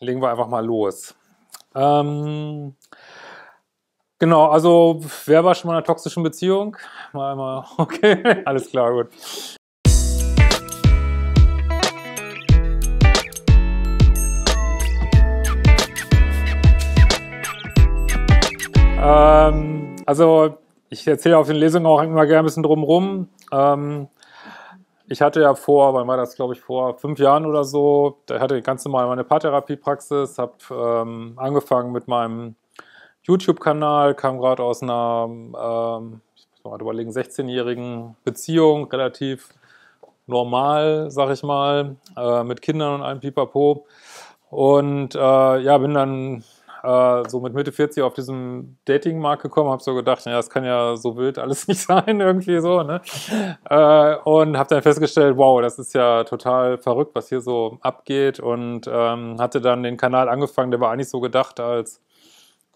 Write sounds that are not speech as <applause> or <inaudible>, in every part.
legen wir einfach mal los. Ähm, genau, also wer war schon mal in einer toxischen Beziehung? Mal, einmal, <laughs> okay, alles klar, gut. Ähm, also ich erzähle auf den Lesungen auch immer gerne ein bisschen drumherum. Ähm, ich hatte ja vor, wann war das, glaube ich, vor fünf Jahren oder so, da hatte ich ganz normal meine Paartherapiepraxis, habe ähm, angefangen mit meinem YouTube-Kanal, kam gerade aus einer, ähm, ich muss mal überlegen, 16-jährigen Beziehung, relativ normal, sag ich mal, äh, mit Kindern und allem Pipapo. Und äh, ja, bin dann äh, so mit Mitte 40 auf diesem Dating-Markt gekommen, habe so gedacht, ja, das kann ja so wild alles <laughs> nicht sein, irgendwie so, ne? Äh, und habe dann festgestellt, wow, das ist ja total verrückt, was hier so abgeht und ähm, hatte dann den Kanal angefangen, der war eigentlich so gedacht als,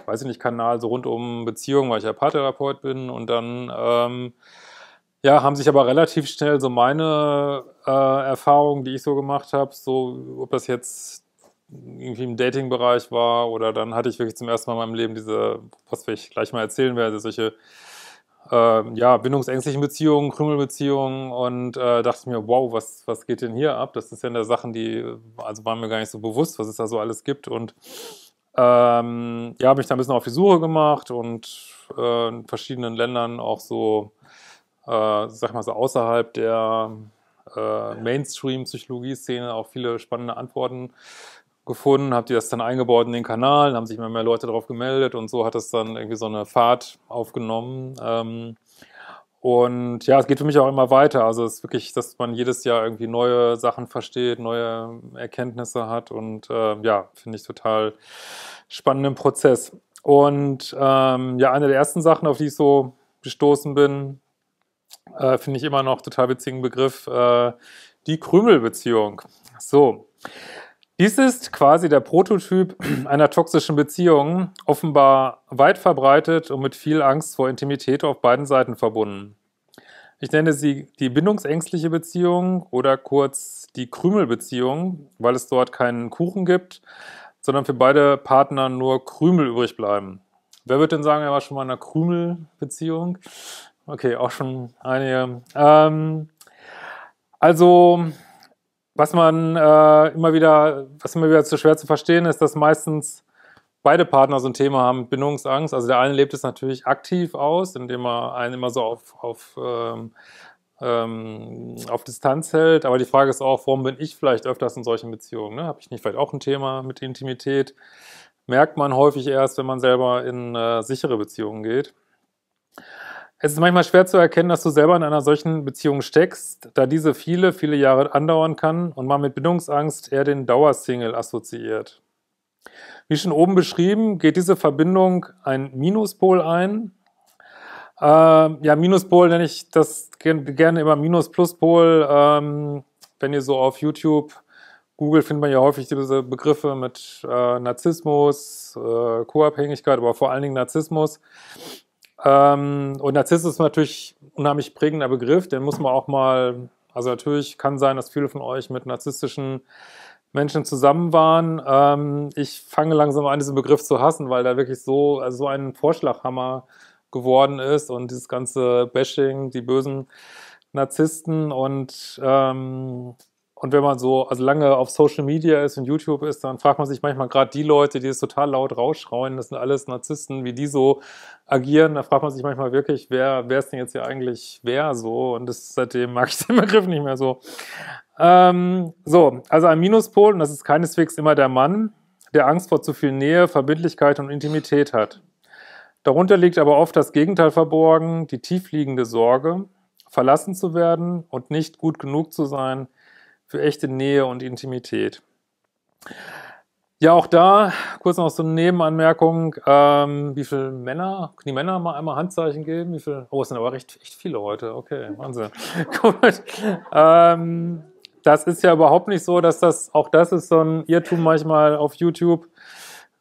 weiß ich nicht, Kanal so rund um Beziehungen, weil ich ja Paartherapeut bin und dann... Ähm, ja, haben sich aber relativ schnell so meine äh, Erfahrungen, die ich so gemacht habe, so ob das jetzt irgendwie im Dating-Bereich war oder dann hatte ich wirklich zum ersten Mal in meinem Leben diese, was ich gleich mal erzählen werde, solche äh, ja, bindungsängstlichen Beziehungen, Krümelbeziehungen und äh, dachte mir, wow, was, was geht denn hier ab? Das ist ja in der Sachen, die, also waren mir gar nicht so bewusst, was es da so alles gibt und ähm, ja, habe mich da ein bisschen auf die Suche gemacht und äh, in verschiedenen Ländern auch so, äh, sag mal so außerhalb der äh, Mainstream-Psychologie-Szene auch viele spannende Antworten gefunden, habe die das dann eingebaut in den Kanal, haben sich immer mehr Leute darauf gemeldet und so hat es dann irgendwie so eine Fahrt aufgenommen. Ähm, und ja, es geht für mich auch immer weiter. Also es ist wirklich, dass man jedes Jahr irgendwie neue Sachen versteht, neue Erkenntnisse hat und äh, ja, finde ich total spannenden Prozess. Und ähm, ja, eine der ersten Sachen, auf die ich so gestoßen bin, äh, finde ich immer noch total witzigen Begriff, äh, die Krümelbeziehung. So. Dies ist quasi der Prototyp <clears throat> einer toxischen Beziehung, offenbar weit verbreitet und mit viel Angst vor Intimität auf beiden Seiten verbunden. Ich nenne sie die bindungsängstliche Beziehung oder kurz die Krümelbeziehung, weil es dort keinen Kuchen gibt, sondern für beide Partner nur Krümel übrig bleiben. Wer wird denn sagen, er war schon mal in einer Krümelbeziehung? Okay, auch schon einige. Ähm, also was man äh, immer wieder, was immer wieder zu schwer zu verstehen ist, dass meistens beide Partner so ein Thema haben mit Bindungsangst. Also der eine lebt es natürlich aktiv aus, indem er einen immer so auf, auf, ähm, ähm, auf Distanz hält. Aber die Frage ist auch, warum bin ich vielleicht öfters in solchen Beziehungen? Ne? Habe ich nicht vielleicht auch ein Thema mit Intimität? Merkt man häufig erst, wenn man selber in äh, sichere Beziehungen geht. Es ist manchmal schwer zu erkennen, dass du selber in einer solchen Beziehung steckst, da diese viele, viele Jahre andauern kann und man mit Bindungsangst eher den Dauersingle assoziiert. Wie schon oben beschrieben, geht diese Verbindung ein Minuspol ein. Ähm, ja, Minuspol nenne ich das gerne immer Minus-Pluspol. Ähm, wenn ihr so auf YouTube googelt, findet man ja häufig diese Begriffe mit äh, Narzissmus, äh, Co-Abhängigkeit, aber vor allen Dingen Narzissmus. Ähm, und Narzisst ist natürlich ein unheimlich prägender Begriff, den muss man auch mal, also natürlich kann sein, dass viele von euch mit narzisstischen Menschen zusammen waren. Ähm, ich fange langsam an, diesen Begriff zu hassen, weil da wirklich so, also so ein Vorschlaghammer geworden ist und dieses ganze Bashing, die bösen Narzissten und ähm, und wenn man so also lange auf Social Media ist und YouTube ist, dann fragt man sich manchmal gerade die Leute, die es total laut rausschreien, das sind alles Narzissten, wie die so agieren. Da fragt man sich manchmal wirklich, wer, wer ist denn jetzt hier eigentlich wer so? Und das, seitdem mag <laughs> ich den Begriff nicht mehr so. Ähm, so, also ein Minuspol, und das ist keineswegs immer der Mann, der Angst vor zu viel Nähe, Verbindlichkeit und Intimität hat. Darunter liegt aber oft das Gegenteil verborgen, die tiefliegende Sorge, verlassen zu werden und nicht gut genug zu sein, für echte Nähe und Intimität. Ja, auch da, kurz noch so eine Nebenanmerkung, ähm, wie viele Männer, können die Männer mal einmal Handzeichen geben? Wie viel? Oh, es sind aber recht, echt viele heute, okay, Wahnsinn. <laughs> Gut. Ähm, das ist ja überhaupt nicht so, dass das, auch das ist so ein Irrtum manchmal auf YouTube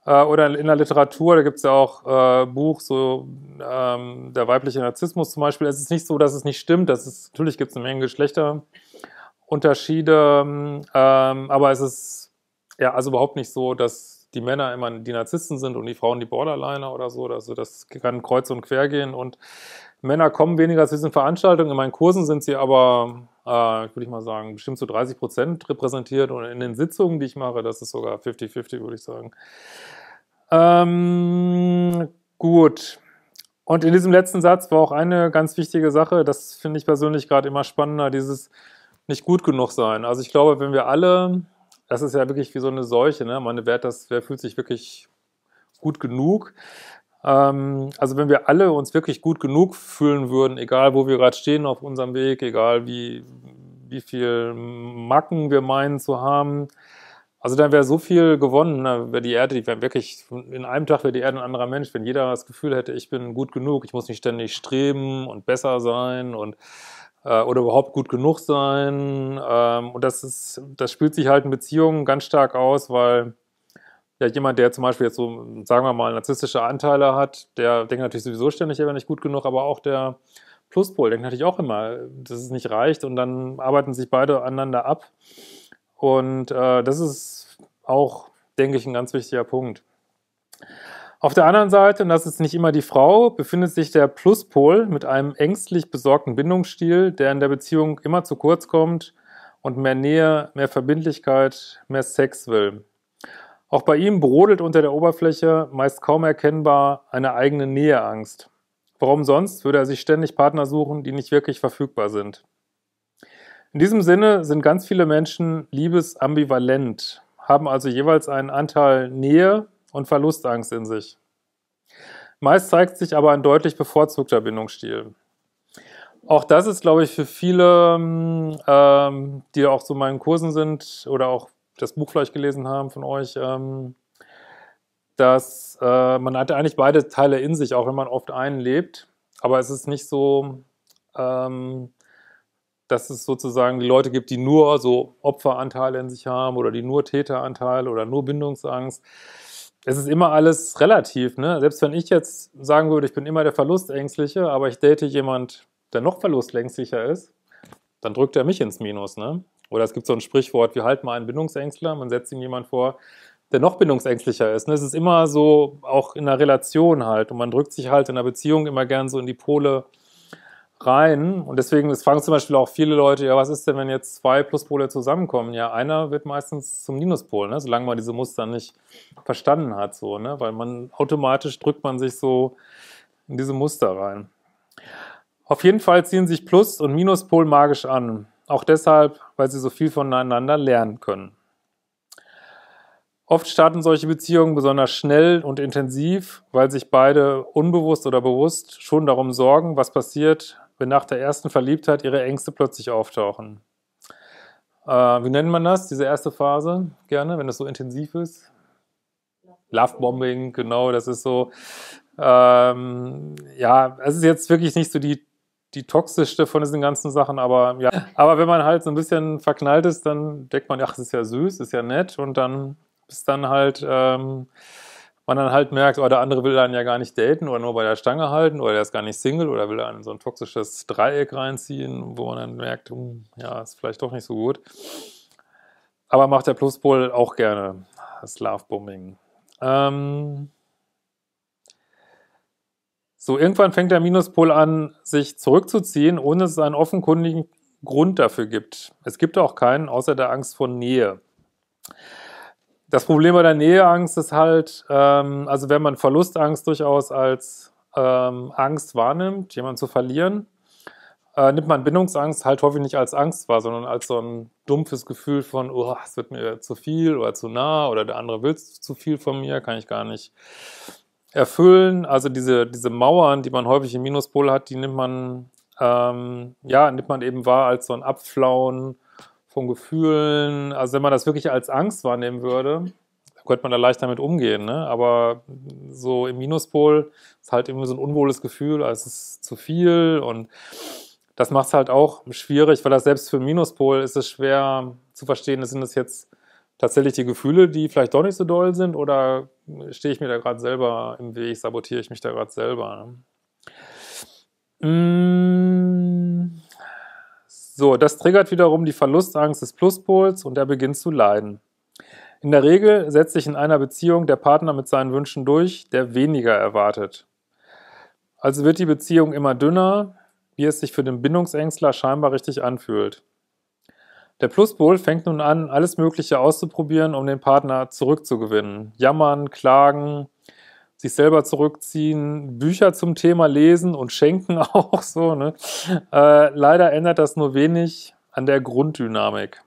äh, oder in der Literatur, da gibt es ja auch äh, Buch, so ähm, der weibliche Narzissmus zum Beispiel. Es ist nicht so, dass es nicht stimmt, das ist, natürlich gibt es eine Menge Geschlechter. Unterschiede, ähm, aber es ist ja also überhaupt nicht so, dass die Männer immer die Narzissten sind und die Frauen die Borderliner oder so. Also das kann kreuz und quer gehen und Männer kommen weniger zu diesen Veranstaltungen. In meinen Kursen sind sie aber, äh, würde ich mal sagen, bestimmt zu 30 Prozent repräsentiert und in den Sitzungen, die ich mache, das ist sogar 50-50, würde ich sagen. Ähm, gut. Und in diesem letzten Satz war auch eine ganz wichtige Sache, das finde ich persönlich gerade immer spannender, dieses nicht gut genug sein. Also ich glaube, wenn wir alle, das ist ja wirklich wie so eine Seuche, ne? Meine, Wert, das, wer fühlt sich wirklich gut genug? Ähm, also wenn wir alle uns wirklich gut genug fühlen würden, egal wo wir gerade stehen auf unserem Weg, egal wie, wie viel Macken wir meinen zu haben, also dann wäre so viel gewonnen, ne? wäre die Erde, die wäre wirklich, in einem Tag wäre die Erde ein anderer Mensch, wenn jeder das Gefühl hätte, ich bin gut genug, ich muss nicht ständig streben und besser sein und äh, oder überhaupt gut genug sein. Ähm, und das, ist, das spielt sich halt in Beziehungen ganz stark aus, weil ja, jemand, der zum Beispiel jetzt so, sagen wir mal, narzisstische Anteile hat, der denkt natürlich sowieso ständig, er wäre nicht gut genug, aber auch der Pluspol denkt natürlich auch immer, dass es nicht reicht und dann arbeiten sich beide aneinander ab. Und äh, das ist auch, denke ich, ein ganz wichtiger Punkt. Auf der anderen Seite, und das ist nicht immer die Frau, befindet sich der Pluspol mit einem ängstlich besorgten Bindungsstil, der in der Beziehung immer zu kurz kommt und mehr Nähe, mehr Verbindlichkeit, mehr Sex will. Auch bei ihm brodelt unter der Oberfläche meist kaum erkennbar eine eigene Näheangst. Warum sonst würde er sich ständig Partner suchen, die nicht wirklich verfügbar sind? In diesem Sinne sind ganz viele Menschen liebesambivalent, haben also jeweils einen Anteil Nähe und Verlustangst in sich. Meist zeigt sich aber ein deutlich bevorzugter Bindungsstil. Auch das ist, glaube ich, für viele, mm, ähm, die auch zu so meinen Kursen sind oder auch das Buch vielleicht gelesen haben von euch, ähm, dass äh, man hat eigentlich beide Teile in sich, auch wenn man oft einen lebt. Aber es ist nicht so, ähm, dass es sozusagen die Leute gibt, die nur so Opferanteile in sich haben oder die nur Täteranteile oder nur Bindungsangst es ist immer alles relativ. Ne? Selbst wenn ich jetzt sagen würde, ich bin immer der Verlustängstliche, aber ich date jemand, der noch verlustängstlicher ist, dann drückt er mich ins Minus. Ne? Oder es gibt so ein Sprichwort, wir halten mal einen Bindungsängstler, man setzt ihm jemand vor, der noch bindungsängstlicher ist. Ne? Es ist immer so, auch in einer Relation halt. Und man drückt sich halt in einer Beziehung immer gern so in die Pole rein. Und deswegen, es fragen zum Beispiel auch viele Leute, ja, was ist denn, wenn jetzt zwei Pluspole zusammenkommen? Ja, einer wird meistens zum Minuspol, ne? solange man diese Muster nicht verstanden hat, so, ne? Weil man automatisch drückt man sich so in diese Muster rein. Auf jeden Fall ziehen sich Plus- und Minuspol magisch an. Auch deshalb, weil sie so viel voneinander lernen können. Oft starten solche Beziehungen besonders schnell und intensiv, weil sich beide unbewusst oder bewusst schon darum sorgen, was passiert, wenn nach der ersten Verliebtheit ihre Ängste plötzlich auftauchen. Äh, wie nennt man das, diese erste Phase? Gerne, wenn das so intensiv ist. Lovebombing, genau, das ist so. Ähm, ja, es ist jetzt wirklich nicht so die, die toxischste von diesen ganzen Sachen, aber ja. Aber wenn man halt so ein bisschen verknallt ist, dann denkt man, ach, es ist ja süß, ist ja nett und dann ist dann halt. Ähm, man dann halt merkt, oh, der andere will dann ja gar nicht daten oder nur bei der Stange halten oder der ist gar nicht Single oder will dann in so ein toxisches Dreieck reinziehen, wo man dann merkt, hm, ja, ist vielleicht doch nicht so gut. Aber macht der Pluspol auch gerne, das Lovebombing. Ähm so, irgendwann fängt der Minuspol an, sich zurückzuziehen, ohne dass es einen offenkundigen Grund dafür gibt. Es gibt auch keinen, außer der Angst vor Nähe. Das Problem bei der Näheangst ist halt, ähm, also wenn man Verlustangst durchaus als ähm, Angst wahrnimmt, jemanden zu verlieren, äh, nimmt man Bindungsangst halt häufig nicht als Angst wahr, sondern als so ein dumpfes Gefühl von, oh, es wird mir zu viel oder zu nah oder der andere will zu viel von mir, kann ich gar nicht erfüllen. Also diese, diese Mauern, die man häufig im Minuspol hat, die nimmt man, ähm, ja, nimmt man eben wahr als so ein Abflauen von Gefühlen, also wenn man das wirklich als Angst wahrnehmen würde, könnte man da leicht damit umgehen. Ne? Aber so im Minuspol ist halt immer so ein unwohles Gefühl, also es ist zu viel und das macht es halt auch schwierig, weil das selbst für Minuspol ist es schwer zu verstehen, sind das jetzt tatsächlich die Gefühle, die vielleicht doch nicht so doll sind oder stehe ich mir da gerade selber im Weg, sabotiere ich mich da gerade selber. Ne? Mmh. So, das triggert wiederum die Verlustangst des Pluspols und er beginnt zu leiden. In der Regel setzt sich in einer Beziehung der Partner mit seinen Wünschen durch, der weniger erwartet. Also wird die Beziehung immer dünner, wie es sich für den Bindungsängstler scheinbar richtig anfühlt. Der Pluspol fängt nun an, alles Mögliche auszuprobieren, um den Partner zurückzugewinnen. Jammern, klagen, sich selber zurückziehen, Bücher zum Thema lesen und schenken <laughs> auch so. Ne? Äh, leider ändert das nur wenig an der Grunddynamik.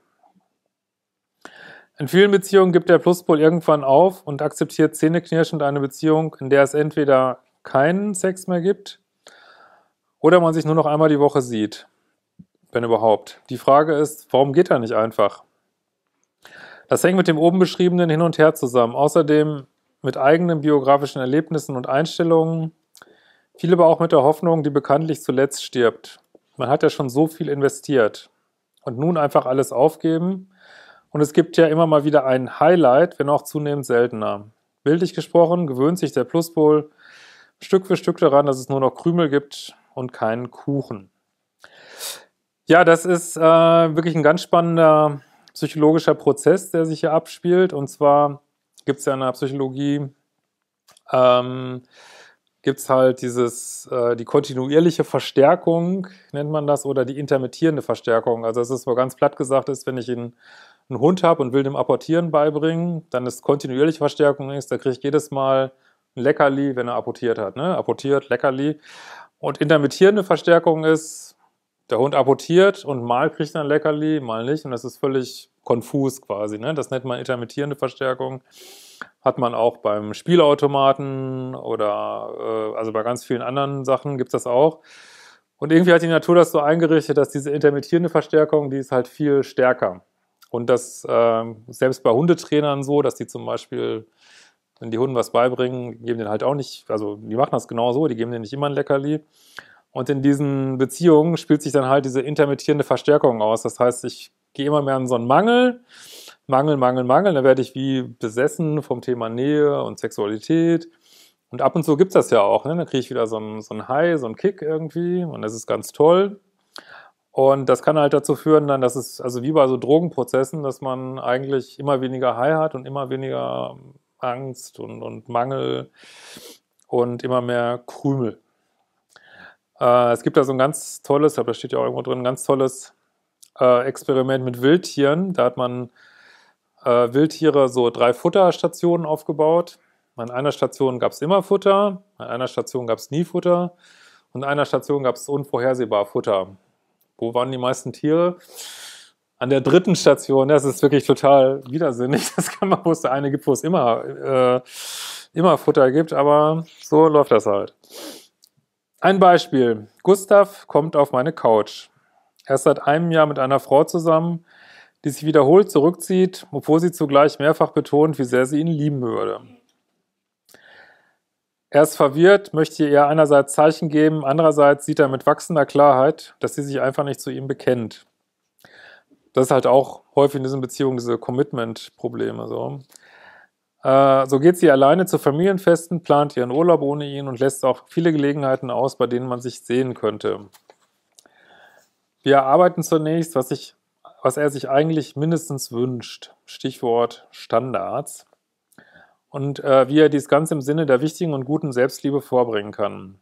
In vielen Beziehungen gibt der Pluspol irgendwann auf und akzeptiert zähneknirschend eine Beziehung, in der es entweder keinen Sex mehr gibt oder man sich nur noch einmal die Woche sieht, wenn überhaupt. Die Frage ist, warum geht er nicht einfach? Das hängt mit dem oben beschriebenen hin und her zusammen. Außerdem mit eigenen biografischen Erlebnissen und Einstellungen, viel aber auch mit der Hoffnung, die bekanntlich zuletzt stirbt. Man hat ja schon so viel investiert und nun einfach alles aufgeben. Und es gibt ja immer mal wieder ein Highlight, wenn auch zunehmend seltener. Bildlich gesprochen gewöhnt sich der Pluspol Stück für Stück daran, dass es nur noch Krümel gibt und keinen Kuchen. Ja, das ist äh, wirklich ein ganz spannender psychologischer Prozess, der sich hier abspielt. Und zwar gibt es ja in der Psychologie, ähm, gibt es halt dieses, äh, die kontinuierliche Verstärkung, nennt man das, oder die intermittierende Verstärkung. Also es ist mal ganz platt gesagt, ist, wenn ich einen, einen Hund habe und will dem Apportieren beibringen, dann ist kontinuierliche Verstärkung nichts, da kriege ich jedes Mal ein Leckerli, wenn er apportiert hat. Ne? Apportiert, Leckerli. Und intermittierende Verstärkung ist, der Hund apportiert und mal kriegt er ein Leckerli, mal nicht. Und das ist völlig konfus quasi. Ne? Das nennt man intermittierende Verstärkung. Hat man auch beim Spielautomaten oder äh, also bei ganz vielen anderen Sachen gibt es das auch. Und irgendwie hat die Natur das so eingerichtet, dass diese intermittierende Verstärkung, die ist halt viel stärker. Und das äh, selbst bei Hundetrainern so, dass die zum Beispiel, wenn die Hunden was beibringen, geben denen halt auch nicht, also die machen das genau so, die geben denen nicht immer ein Leckerli. Und in diesen Beziehungen spielt sich dann halt diese intermittierende Verstärkung aus. Das heißt, ich gehe immer mehr in so einen Mangel, Mangel, Mangel, Mangel. Dann werde ich wie besessen vom Thema Nähe und Sexualität. Und ab und zu gibt es das ja auch. Ne? Dann kriege ich wieder so einen, so einen High, so einen Kick irgendwie. Und das ist ganz toll. Und das kann halt dazu führen, dann, dass es, also wie bei so Drogenprozessen, dass man eigentlich immer weniger High hat und immer weniger Angst und, und Mangel und immer mehr Krümel. Äh, es gibt da so ein ganz tolles, aber da steht ja auch irgendwo drin, ein ganz tolles äh, Experiment mit Wildtieren. Da hat man äh, Wildtiere so drei Futterstationen aufgebaut. An einer Station gab es immer Futter, an einer Station gab es nie Futter und an einer Station gab es unvorhersehbar Futter. Wo waren die meisten Tiere? An der dritten Station, das ist wirklich total widersinnig. Das kann man, wo es eine gibt, wo es immer, äh, immer Futter gibt, aber so läuft das halt. Ein Beispiel. Gustav kommt auf meine Couch. Er ist seit einem Jahr mit einer Frau zusammen, die sich wiederholt zurückzieht, obwohl sie zugleich mehrfach betont, wie sehr sie ihn lieben würde. Er ist verwirrt, möchte ihr einerseits Zeichen geben, andererseits sieht er mit wachsender Klarheit, dass sie sich einfach nicht zu ihm bekennt. Das ist halt auch häufig in diesen Beziehungen diese Commitment-Probleme. So. Äh, so geht sie alleine zu Familienfesten, plant ihren Urlaub ohne ihn und lässt auch viele Gelegenheiten aus, bei denen man sich sehen könnte. Wir arbeiten zunächst, was, ich, was er sich eigentlich mindestens wünscht. Stichwort Standards. Und äh, wie er dies ganz im Sinne der wichtigen und guten Selbstliebe vorbringen kann.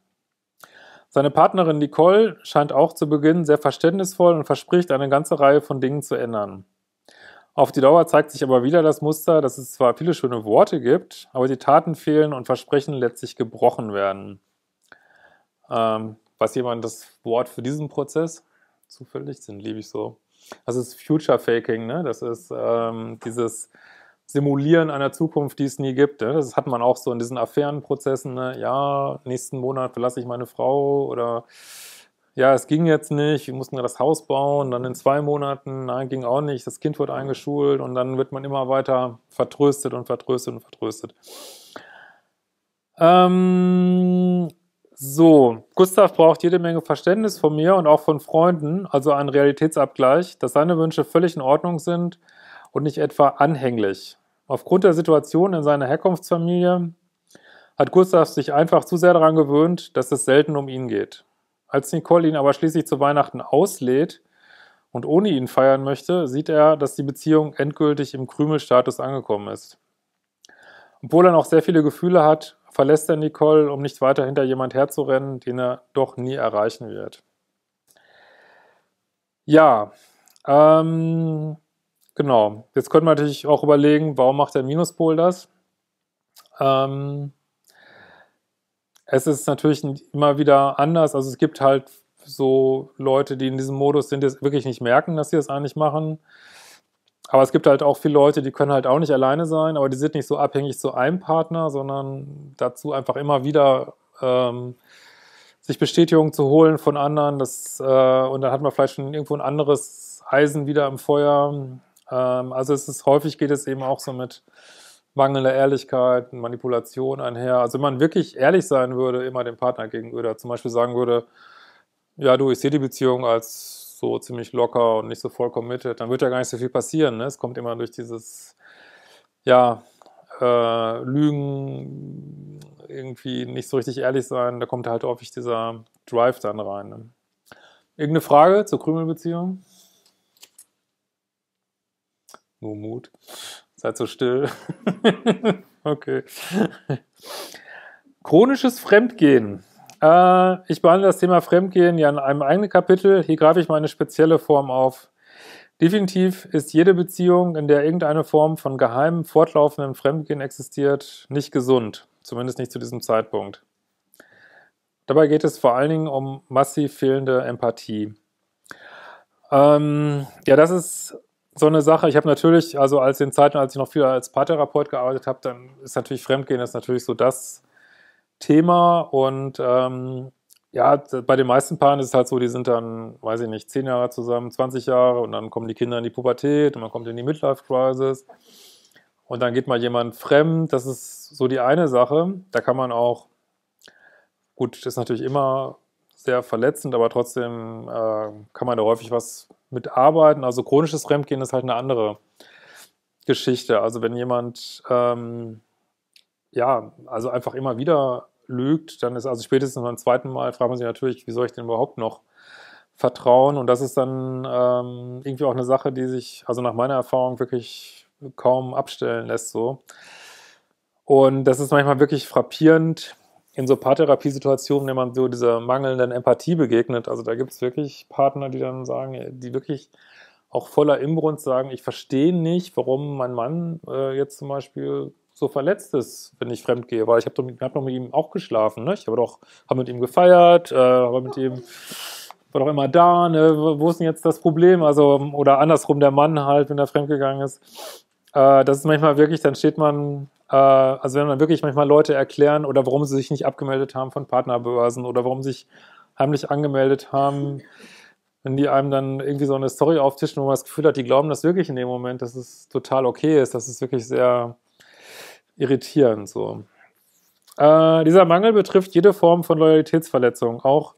Seine Partnerin Nicole scheint auch zu Beginn sehr verständnisvoll und verspricht, eine ganze Reihe von Dingen zu ändern. Auf die Dauer zeigt sich aber wieder das Muster, dass es zwar viele schöne Worte gibt, aber die Taten fehlen und Versprechen letztlich gebrochen werden. Ähm, weiß jemand das Wort für diesen Prozess? Zufällig sind, liebe ich so. Das ist Future Faking, ne? das ist ähm, dieses Simulieren einer Zukunft, die es nie gibt. Ne? Das hat man auch so in diesen Affärenprozessen. Ne? Ja, nächsten Monat verlasse ich meine Frau oder ja, es ging jetzt nicht, wir mussten das Haus bauen, dann in zwei Monaten, nein, ging auch nicht, das Kind wurde eingeschult und dann wird man immer weiter vertröstet und vertröstet und vertröstet. Ähm, so, Gustav braucht jede Menge Verständnis von mir und auch von Freunden, also einen Realitätsabgleich, dass seine Wünsche völlig in Ordnung sind und nicht etwa anhänglich. Aufgrund der Situation in seiner Herkunftsfamilie hat Gustav sich einfach zu sehr daran gewöhnt, dass es selten um ihn geht. Als Nicole ihn aber schließlich zu Weihnachten auslädt und ohne ihn feiern möchte, sieht er, dass die Beziehung endgültig im Krümelstatus angekommen ist. Obwohl er noch sehr viele Gefühle hat, verlässt er Nicole, um nicht weiter hinter jemand herzurennen, den er doch nie erreichen wird. Ja, ähm, genau. Jetzt könnte man natürlich auch überlegen, warum macht der Minuspol das? Ähm, es ist natürlich immer wieder anders. Also es gibt halt so Leute, die in diesem Modus sind, die es wirklich nicht merken, dass sie das eigentlich machen. Aber es gibt halt auch viele Leute, die können halt auch nicht alleine sein, aber die sind nicht so abhängig zu einem Partner, sondern dazu einfach immer wieder ähm, sich Bestätigung zu holen von anderen. Das, äh, und dann hat man vielleicht schon irgendwo ein anderes Eisen wieder im Feuer. Ähm, also es ist häufig geht es eben auch so mit mangelnder Ehrlichkeit, Manipulation einher. Also wenn man wirklich ehrlich sein würde, immer dem Partner gegenüber, zum Beispiel sagen würde, ja du, ich sehe die Beziehung als so ziemlich locker und nicht so voll committed, dann wird ja gar nicht so viel passieren. Ne? Es kommt immer durch dieses, ja, äh, Lügen, irgendwie nicht so richtig ehrlich sein, da kommt halt häufig dieser Drive dann rein. Ne? Irgendeine Frage zur Krümelbeziehung? Nur Mut. Seid so still. <laughs> okay. Chronisches Fremdgehen. Äh, ich behandle das Thema Fremdgehen ja in einem eigenen Kapitel. Hier greife ich meine spezielle Form auf. Definitiv ist jede Beziehung, in der irgendeine Form von geheimem, fortlaufendem Fremdgehen existiert, nicht gesund. Zumindest nicht zu diesem Zeitpunkt. Dabei geht es vor allen Dingen um massiv fehlende Empathie. Ähm, ja, das ist so eine Sache. Ich habe natürlich, also als in Zeiten, als ich noch viel als Paartherapeut gearbeitet habe, dann ist natürlich Fremdgehen ist natürlich so das Thema und ähm, ja, bei den meisten Paaren ist es halt so, die sind dann, weiß ich nicht, zehn Jahre zusammen, 20 Jahre und dann kommen die Kinder in die Pubertät und man kommt in die Midlife-Crisis und dann geht mal jemand fremd. Das ist so die eine Sache. Da kann man auch, gut, das ist natürlich immer sehr verletzend, aber trotzdem äh, kann man da häufig was mit arbeiten. Also chronisches Fremdgehen ist halt eine andere Geschichte. Also wenn jemand ähm, ja, also einfach immer wieder lügt, dann ist also spätestens beim zweiten Mal fragt man sich natürlich, wie soll ich denn überhaupt noch vertrauen? Und das ist dann ähm, irgendwie auch eine Sache, die sich also nach meiner Erfahrung wirklich kaum abstellen lässt so. Und das ist manchmal wirklich frappierend, in so Paartherapiesituationen, wenn man so dieser mangelnden Empathie begegnet, also da gibt es wirklich Partner, die dann sagen, äh, die wirklich auch voller Imbrunst sagen, ich verstehe nicht, warum mein Mann äh, jetzt zum Beispiel so verletzt ist, wenn ich fremd gehe, weil ich habe hab doch mit ihm auch geschlafen, ne? ich habe doch hab mit ihm gefeiert, äh, habe mit ihm war doch immer da, ne? wo ist denn jetzt das Problem? Also, oder andersrum, der Mann halt, wenn er fremdgegangen ist. Äh, das ist manchmal wirklich, dann steht man, äh, also wenn man wirklich manchmal Leute erklären oder warum sie sich nicht abgemeldet haben von Partnerbörsen oder warum sie sich heimlich angemeldet haben, wenn die einem dann irgendwie so eine Story auftischen, wo man das Gefühl hat, die glauben das wirklich in dem Moment, dass es total okay ist, das ist wirklich sehr irritierend so. Äh, dieser Mangel betrifft jede Form von Loyalitätsverletzung, auch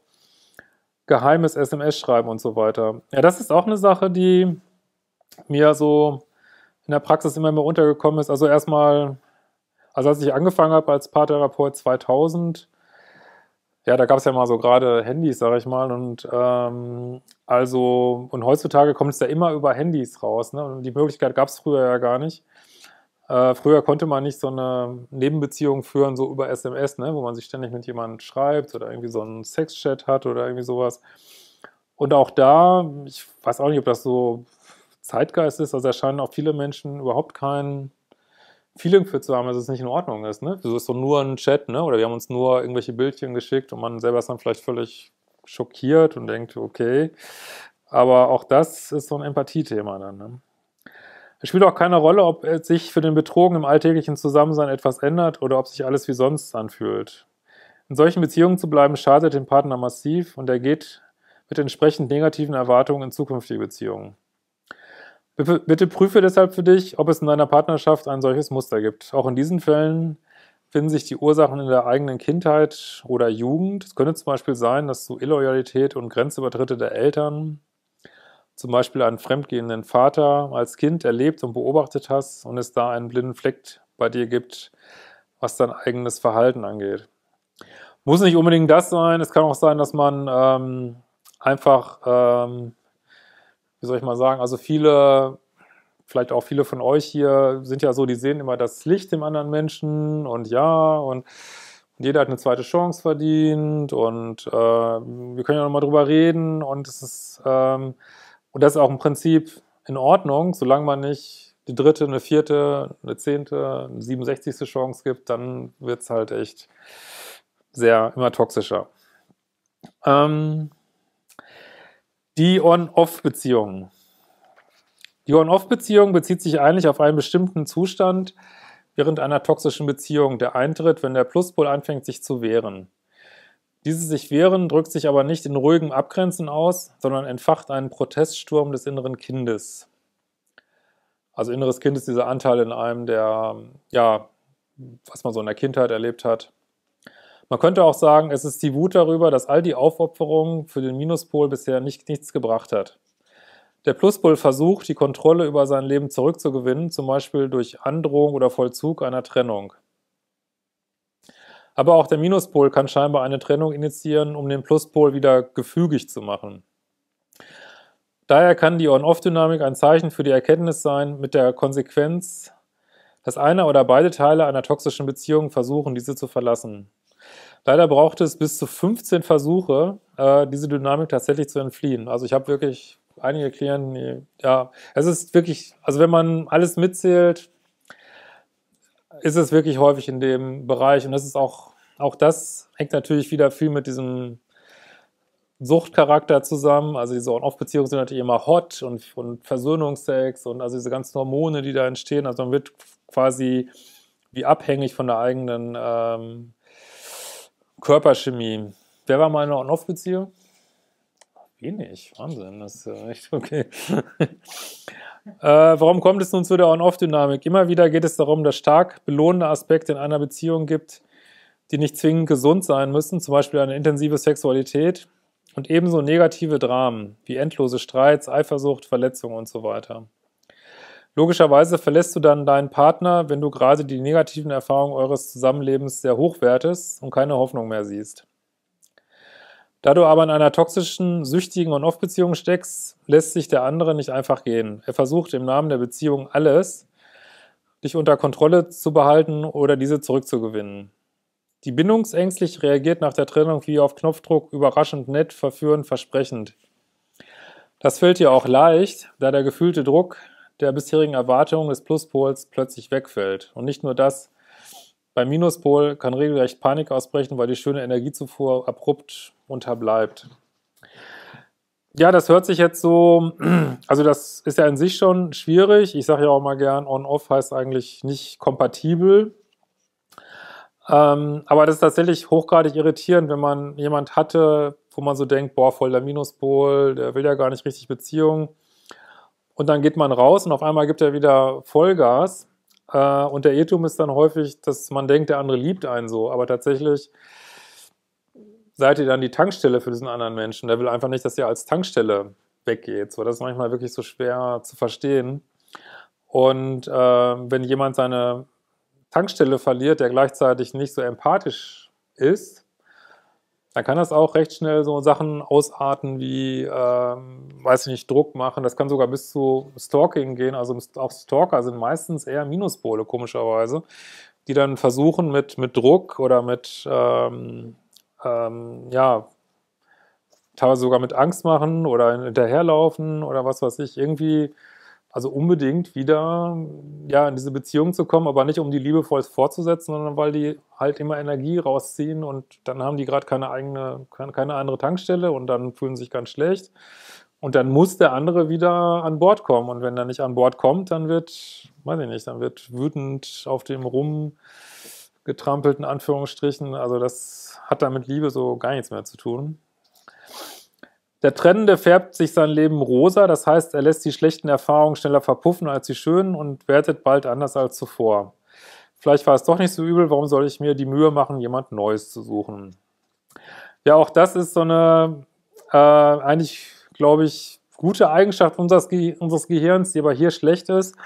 geheimes SMS-Schreiben und so weiter. Ja, das ist auch eine Sache, die mir so in der Praxis immer mehr untergekommen ist. Also erstmal, also als ich angefangen habe als Paartherapeut 2000, ja, da gab es ja mal so gerade Handys, sage ich mal, und ähm, also und heutzutage kommt es ja immer über Handys raus, ne? Und die Möglichkeit gab es früher ja gar nicht. Äh, früher konnte man nicht so eine Nebenbeziehung führen, so über SMS, ne? wo man sich ständig mit jemandem schreibt oder irgendwie so einen Sexchat hat oder irgendwie sowas. Und auch da, ich weiß auch nicht, ob das so Zeitgeist ist. Also erscheinen auch viele Menschen überhaupt kein Feeling für zu haben, dass es nicht in Ordnung ist. Ne? Wieso ist so nur ein Chat, ne? Oder wir haben uns nur irgendwelche Bildchen geschickt und man selber ist dann vielleicht völlig schockiert und denkt, okay. Aber auch das ist so ein Empathiethema dann. Ne? Es spielt auch keine Rolle, ob sich für den Betrogen im alltäglichen Zusammensein etwas ändert oder ob sich alles wie sonst anfühlt. In solchen Beziehungen zu bleiben, schadet dem Partner massiv und er geht mit entsprechend negativen Erwartungen in zukünftige Beziehungen. Bitte prüfe deshalb für dich, ob es in deiner Partnerschaft ein solches Muster gibt. Auch in diesen Fällen finden sich die Ursachen in der eigenen Kindheit oder Jugend. Es könnte zum Beispiel sein, dass du Illoyalität und Grenzübertritte der Eltern, zum Beispiel einen fremdgehenden Vater, als Kind erlebt und beobachtet hast und es da einen blinden Fleck bei dir gibt, was dein eigenes Verhalten angeht. Muss nicht unbedingt das sein. Es kann auch sein, dass man ähm, einfach ähm, wie soll ich mal sagen, also viele, vielleicht auch viele von euch hier sind ja so, die sehen immer das Licht im anderen Menschen und ja und jeder hat eine zweite Chance verdient und äh, wir können ja nochmal drüber reden und es ist ähm, und das ist auch im Prinzip in Ordnung, solange man nicht die dritte, eine vierte, eine zehnte, eine 67. Chance gibt, dann wird es halt echt sehr immer toxischer. Ähm, die On-Off-Beziehung. Die On-Off-Beziehung bezieht sich eigentlich auf einen bestimmten Zustand während einer toxischen Beziehung, der eintritt, wenn der Pluspol anfängt, sich zu wehren. Dieses sich wehren drückt sich aber nicht in ruhigem Abgrenzen aus, sondern entfacht einen Proteststurm des inneren Kindes. Also inneres Kind ist dieser Anteil in einem, der, ja, was man so in der Kindheit erlebt hat, man könnte auch sagen, es ist die Wut darüber, dass all die Aufopferungen für den Minuspol bisher nicht, nichts gebracht hat. Der Pluspol versucht, die Kontrolle über sein Leben zurückzugewinnen, zum Beispiel durch Androhung oder Vollzug einer Trennung. Aber auch der Minuspol kann scheinbar eine Trennung initiieren, um den Pluspol wieder gefügig zu machen. Daher kann die On-Off-Dynamik ein Zeichen für die Erkenntnis sein, mit der Konsequenz, dass einer oder beide Teile einer toxischen Beziehung versuchen, diese zu verlassen. Leider braucht es bis zu 15 Versuche, äh, diese Dynamik tatsächlich zu entfliehen. Also ich habe wirklich einige Klienten, die, ja, es ist wirklich, also wenn man alles mitzählt, ist es wirklich häufig in dem Bereich und das ist auch, auch das hängt natürlich wieder viel mit diesem Suchtcharakter zusammen. Also diese On-Off-Beziehungen sind natürlich immer hot und, und Versöhnungsex und also diese ganzen Hormone, die da entstehen. Also man wird quasi wie abhängig von der eigenen ähm, Körperchemie. Wer war mal in einer On-Off-Beziehung? Wenig. Wahnsinn, das ist echt okay. <laughs> Äh, warum kommt es nun zu der On-Off-Dynamik? Immer wieder geht es darum, dass stark belohnende Aspekte in einer Beziehung gibt, die nicht zwingend gesund sein müssen, zum Beispiel eine intensive Sexualität und ebenso negative Dramen wie endlose Streits, Eifersucht, Verletzungen und so weiter. Logischerweise verlässt du dann deinen Partner, wenn du gerade die negativen Erfahrungen eures Zusammenlebens sehr hochwertest und keine Hoffnung mehr siehst. Da du aber in einer toxischen, süchtigen und Off-Beziehung steckst, lässt sich der andere nicht einfach gehen. Er versucht im Namen der Beziehung alles, dich unter Kontrolle zu behalten oder diese zurückzugewinnen. Die bindungsängstlich reagiert nach der Trennung wie auf Knopfdruck überraschend nett, verführend, versprechend. Das fällt dir auch leicht, da der gefühlte Druck der bisherigen Erwartungen des Pluspols plötzlich wegfällt. Und nicht nur das, beim Minuspol kann regelrecht Panik ausbrechen, weil die schöne Energiezufuhr abrupt unterbleibt. Ja, das hört sich jetzt so, <clears throat> also das ist ja in sich schon schwierig. Ich sage ja auch mal gern, on-off heißt eigentlich nicht kompatibel. Ähm, aber das ist tatsächlich hochgradig irritierend, wenn man jemand hatte, wo man so denkt, boah, voll der Minuspol, der will ja gar nicht richtig Beziehungen. Und dann geht man raus und auf einmal gibt er wieder Vollgas. Äh, und der Irrtum ist dann häufig, dass man denkt, der andere liebt einen so. Aber tatsächlich seid ihr dann die Tankstelle für diesen anderen Menschen. Der will einfach nicht, dass ihr als Tankstelle weggeht. So, das ist manchmal wirklich so schwer zu verstehen. Und äh, wenn jemand seine Tankstelle verliert, der gleichzeitig nicht so empathisch ist, dann kann das auch recht schnell so Sachen ausarten wie, ähm, weiß ich nicht, Druck machen. Das kann sogar bis zu Stalking gehen. Also auch Stalker sind meistens eher Minuspole, komischerweise, die dann versuchen mit, mit Druck oder mit, ähm, ähm, ja, teilweise sogar mit Angst machen oder hinterherlaufen oder was weiß ich, irgendwie also unbedingt wieder ja, in diese Beziehung zu kommen, aber nicht um die liebevoll fortzusetzen, sondern weil die halt immer Energie rausziehen und dann haben die gerade keine eigene, keine andere Tankstelle und dann fühlen sich ganz schlecht. Und dann muss der andere wieder an Bord kommen. Und wenn er nicht an Bord kommt, dann wird, weiß ich nicht, dann wird wütend auf dem rumgetrampelten Anführungsstrichen. Also das hat da mit Liebe so gar nichts mehr zu tun. Der Trennende färbt sich sein Leben rosa, das heißt, er lässt die schlechten Erfahrungen schneller verpuffen als die schönen und wertet bald anders als zuvor. Vielleicht war es doch nicht so übel, warum soll ich mir die Mühe machen, jemand Neues zu suchen? Ja, auch das ist so eine äh, eigentlich, glaube ich, gute Eigenschaft unseres, Ge unseres Gehirns, die aber hier schlecht ist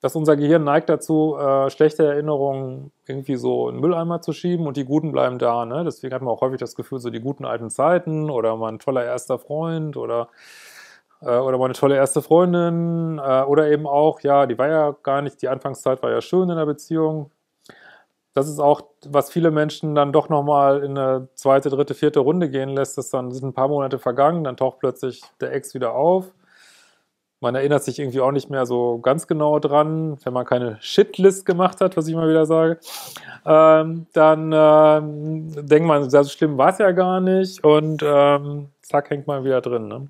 dass unser Gehirn neigt dazu, äh, schlechte Erinnerungen irgendwie so in den Mülleimer zu schieben und die guten bleiben da. Ne? Deswegen hat man auch häufig das Gefühl, so die guten alten Zeiten oder mein toller erster Freund oder, äh, oder meine tolle erste Freundin äh, oder eben auch, ja, die war ja gar nicht, die Anfangszeit war ja schön in der Beziehung. Das ist auch, was viele Menschen dann doch nochmal in eine zweite, dritte, vierte Runde gehen lässt, dass dann sind ein paar Monate vergangen, dann taucht plötzlich der Ex wieder auf man erinnert sich irgendwie auch nicht mehr so ganz genau dran, wenn man keine Shitlist gemacht hat, was ich immer wieder sage. Ähm, dann ähm, denkt man, so schlimm war es ja gar nicht und ähm, zack, hängt man wieder drin. Ne?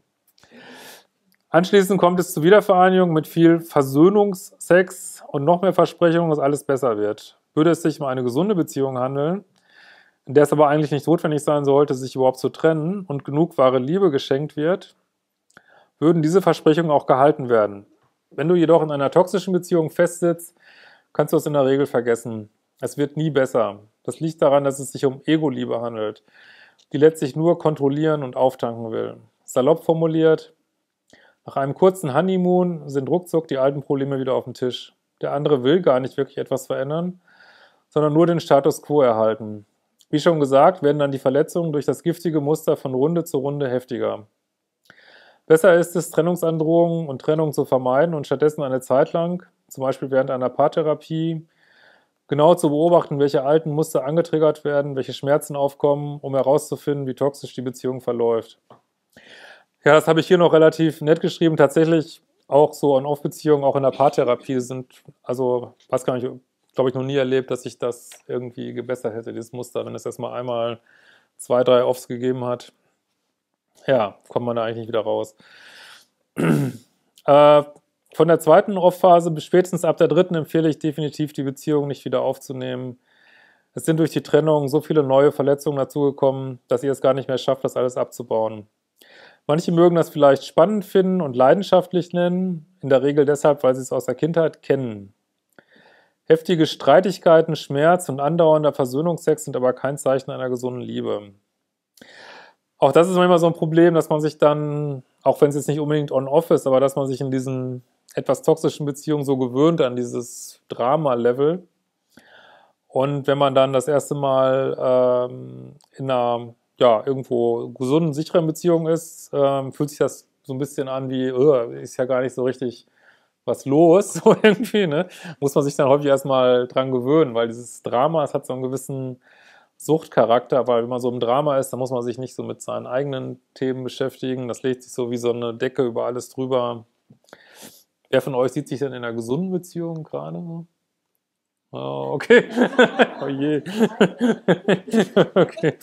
Anschließend kommt es zur Wiedervereinigung mit viel Versöhnungsex und noch mehr Versprechungen, dass alles besser wird. Würde es sich um eine gesunde Beziehung handeln, in der es aber eigentlich nicht notwendig sein sollte, sich überhaupt zu trennen und genug wahre Liebe geschenkt wird, würden diese Versprechungen auch gehalten werden. Wenn du jedoch in einer toxischen Beziehung festsitzt, kannst du es in der Regel vergessen. Es wird nie besser. Das liegt daran, dass es sich um Ego-Liebe handelt, die letztlich nur kontrollieren und auftanken will. Salopp formuliert, nach einem kurzen Honeymoon sind ruckzuck die alten Probleme wieder auf dem Tisch. Der andere will gar nicht wirklich etwas verändern, sondern nur den Status quo erhalten. Wie schon gesagt, werden dann die Verletzungen durch das giftige Muster von Runde zu Runde heftiger. Besser ist es, Trennungsandrohungen und Trennungen zu vermeiden und stattdessen eine Zeit lang, zum Beispiel während einer Paartherapie, genau zu beobachten, welche alten Muster angetriggert werden, welche Schmerzen aufkommen, um herauszufinden, wie toxisch die Beziehung verläuft. Ja, das habe ich hier noch relativ nett geschrieben. Tatsächlich auch so an Off-Beziehungen, auch in der Paartherapie sind, also was kann ich, glaube ich, noch nie erlebt, dass ich das irgendwie gebessert hätte, dieses Muster, wenn es erstmal einmal zwei, drei Offs gegeben hat ja, kommt man da eigentlich nicht wieder raus. <clears throat> äh, von der zweiten Off-Phase bis spätestens ab der dritten empfehle ich definitiv, die Beziehung nicht wieder aufzunehmen. Es sind durch die Trennung so viele neue Verletzungen dazugekommen, dass ihr es gar nicht mehr schafft, das alles abzubauen. Manche mögen das vielleicht spannend finden und leidenschaftlich nennen, in der Regel deshalb, weil sie es aus der Kindheit kennen. Heftige Streitigkeiten, Schmerz und andauernder Versöhnungsex sind aber kein Zeichen einer gesunden Liebe auch das ist manchmal so ein Problem, dass man sich dann, auch wenn es jetzt nicht unbedingt on-off ist, aber dass man sich in diesen etwas toxischen Beziehungen so gewöhnt an dieses Drama-Level. Und wenn man dann das erste Mal ähm, in einer, ja, irgendwo gesunden, sicheren Beziehung ist, ähm, fühlt sich das so ein bisschen an wie, öh, ist ja gar nicht so richtig was los, <laughs> so irgendwie, ne? Muss man sich dann häufig erstmal dran gewöhnen, weil dieses Drama, es hat so einen gewissen Suchtcharakter, weil wenn man so im Drama ist, dann muss man sich nicht so mit seinen eigenen Themen beschäftigen. Das legt sich so wie so eine Decke über alles drüber. Wer von euch sieht sich denn in einer gesunden Beziehung gerade? Oh, okay. <laughs> oh je. <laughs> okay.